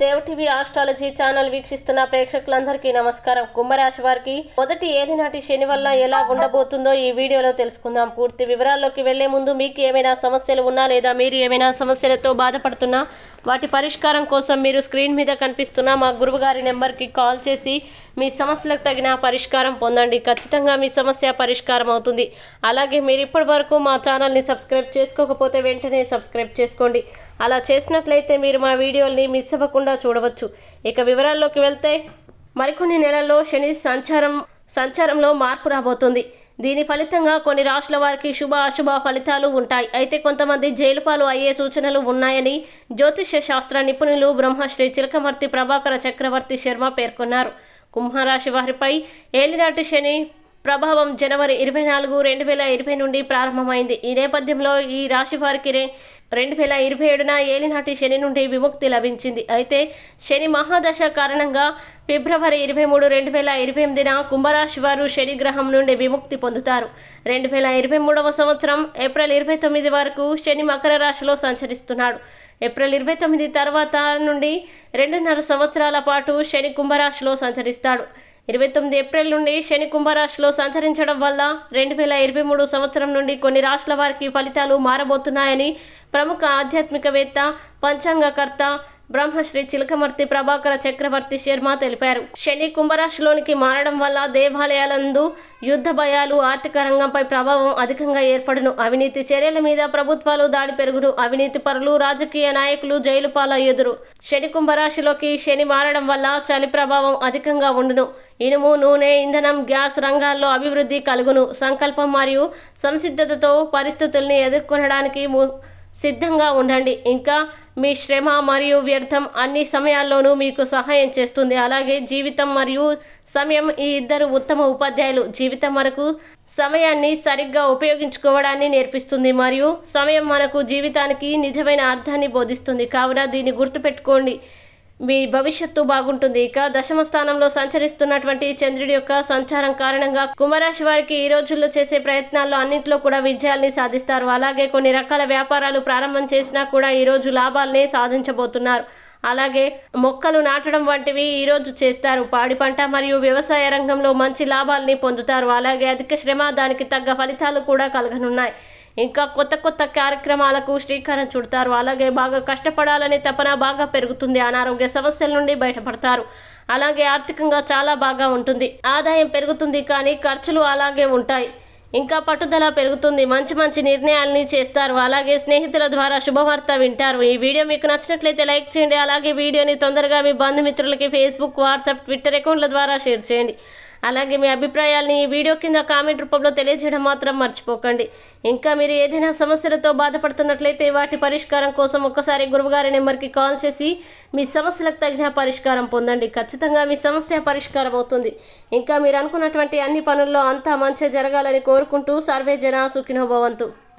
Dev TV astrology channel వీక్షిస్తున్న ప్రేక్షకులందరికీ నమస్కారం కుంభరాశి వారికి మొదటి ఏలినాటి శని వల్ల ఎలా ఉండబోతుందో ఈ వీడియోలో తెలుసుకుందాం పూర్తి వివరాల్లోకి వెళ్లే ముందు మీకు ఏమైనా సమస్యలు ఉన్నా లేదా మీరు ఏమైనా సమస్యలతో బాధపడుతున్నా వాటి పరిష్కారం కోసం మీరు స్క్రీన్ మీద కనిపిస్తున్న మా గురువుగారి నెంబర్కి కాల్ చేసి మీ సమస్యలకు తగిన పరిష్కారం పొందండి ఖచ్చితంగా మీ సమస్య పరిష్కారం అవుతుంది అలాగే మీరు ఇప్పటి వరకు మా ఛానల్ని సబ్స్క్రైబ్ చేసుకోకపోతే వెంటనే సబ్స్క్రైబ్ చేసుకోండి అలా చేసినట్లయితే మీరు మా వీడియోల్ని మిస్ అవ్వకుండా చూడవచ్చు ఇక వివరాల్లోకి వెళ్తే మరికొన్ని నెలల్లో శని సంచారం సంచారంలో మార్పు రాబోతుంది దీని ఫలితంగా కొన్ని రాష్ట్రాల వారికి శుభ అశుభ ఫలితాలు ఉంటాయి అయితే కొంతమంది జైలుపాలు అయ్యే సూచనలు ఉన్నాయని జ్యోతిష్య శాస్త్ర నిపుణులు బ్రహ్మశ్రీ చిలకమర్తి ప్రభాకర చక్రవర్తి శర్మ పేర్కొన్నారు కుంభరాశి వారిపై ఏలినాటి శని ప్రభావం జనవరి ఇరవై నాలుగు రెండు వేల ఇరవై నుండి ప్రారంభమైంది ఈ నేపథ్యంలో ఈ రాశి వారికి రెండు వేల ఇరవై ఏడున ఏలినాటి శని నుండి విముక్తి లభించింది అయితే శని మహాదశ కారణంగా ఫిబ్రవరి ఇరవై మూడు రెండు వేల ఇరవై ఎనిమిదిన కుంభరాశి వారు శని గ్రహం నుండి విముక్తి పొందుతారు రెండు వేల ఇరవై మూడవ సంవత్సరం ఏప్రిల్ ఇరవై తొమ్మిది వరకు శని మకర రాశిలో సంచరిస్తున్నాడు ఏప్రిల్ ఇరవై తొమ్మిది తర్వాత నుండి రెండున్నర సంవత్సరాల పాటు శని కుంభరాశిలో సంచరిస్తాడు ఇరవై తొమ్మిది ఏప్రిల్ నుండి శని కుంభరాశిలో సంచరించడం వల్ల రెండు వేల ఇరవై మూడు సంవత్సరం నుండి కొన్ని రాష్ట్రాల వారికి ఫలితాలు మారబోతున్నాయని ప్రముఖ ఆధ్యాత్మికవేత్త పంచాంగకర్త బ్రహ్మశ్రీ చిలకమర్తి ప్రభాకర చక్రవర్తి శర్మ తెలిపారు శని కుంభరాశిలోనికి మారడం వల్ల దేవాలయాలందు యుద్ధ భయాలు ఆర్థిక రంగంపై ప్రభావం అధికంగా ఏర్పడును అవినీతి చర్యల మీద ప్రభుత్వాలు దాడి పెరుగును అవినీతి పరులు రాజకీయ నాయకులు జైలు పాలయ్యుదురు శని కుంభరాశిలోకి శని మారడం వల్ల చలి ప్రభావం అధికంగా ఉండును ఇనుము నూనె ఇంధనం గ్యాస్ రంగాల్లో అభివృద్ధి కలుగును సంకల్పం మరియు సంసిద్ధతతో పరిస్థితుల్ని ఎదుర్కొనడానికి సిద్ధంగా ఉండండి ఇంకా మీ శ్రమ మరియు వ్యర్థం అన్ని సమయాల్లోనూ మీకు సహాయం చేస్తుంది అలాగే జీవితం మరియు సమయం ఈ ఇద్దరు ఉత్తమ ఉపాధ్యాయులు జీవితం మనకు సమయాన్ని సరిగ్గా ఉపయోగించుకోవడాన్ని నేర్పిస్తుంది మరియు సమయం మనకు జీవితానికి నిజమైన అర్థాన్ని బోధిస్తుంది కావున దీన్ని గుర్తుపెట్టుకోండి మీ భవిష్యత్తు బాగుంటుంది ఇక దశమ స్థానంలో సంచరిస్తున్నటువంటి చంద్రుడి యొక్క సంచారం కారణంగా కుంభరాశి వారికి ఈ రోజుల్లో చేసే ప్రయత్నాల్లో అన్నింటిలో కూడా విజయాల్ని సాధిస్తారు అలాగే కొన్ని రకాల వ్యాపారాలు ప్రారంభం చేసినా కూడా ఈ రోజు లాభాల్ని సాధించబోతున్నారు అలాగే మొక్కలు నాటడం వంటివి ఈరోజు చేస్తారు పాడి పంట మరియు వ్యవసాయ రంగంలో మంచి లాభాల్ని పొందుతారు అలాగే అధిక శ్రమ దానికి తగ్గ ఫలితాలు కూడా కలగనున్నాయి ఇంకా కొత్త కొత్త కార్యక్రమాలకు శ్రీకారం చుడతారు అలాగే బాగా కష్టపడాలనే తపన బాగా పెరుగుతుంది అనారోగ్య సమస్యల నుండి బయటపడతారు అలాగే ఆర్థికంగా చాలా బాగా ఉంటుంది ఆదాయం పెరుగుతుంది కానీ ఖర్చులు అలాగే ఉంటాయి ఇంకా పట్టుదల పెరుగుతుంది మంచి మంచి నిర్ణయాల్ని చేస్తారు అలాగే స్నేహితుల ద్వారా శుభవార్త వింటారు ఈ వీడియో మీకు నచ్చినట్లయితే లైక్ చేయండి అలాగే వీడియోని తొందరగా మీ బంధుమిత్రులకి ఫేస్బుక్ వాట్సాప్ ట్విట్టర్ అకౌంట్ల ద్వారా షేర్ చేయండి అలాగే మీ అభిప్రాయాల్ని ఈ వీడియో కింద కామెంట్ రూపంలో తెలియజేయడం మాత్రం మర్చిపోకండి ఇంకా మీరు ఏదైనా సమస్యలతో బాధపడుతున్నట్లయితే వాటి పరిష్కారం కోసం ఒక్కసారి గురువుగారి నెంబర్కి కాల్ చేసి మీ సమస్యలకు తగిన పరిష్కారం పొందండి ఖచ్చితంగా మీ సమస్య పరిష్కారం అవుతుంది ఇంకా మీరు అనుకున్నటువంటి అన్ని పనుల్లో అంతా మంచి జరగాలని కోరుకుంటూ సర్వే జన సుఖినోభవంతు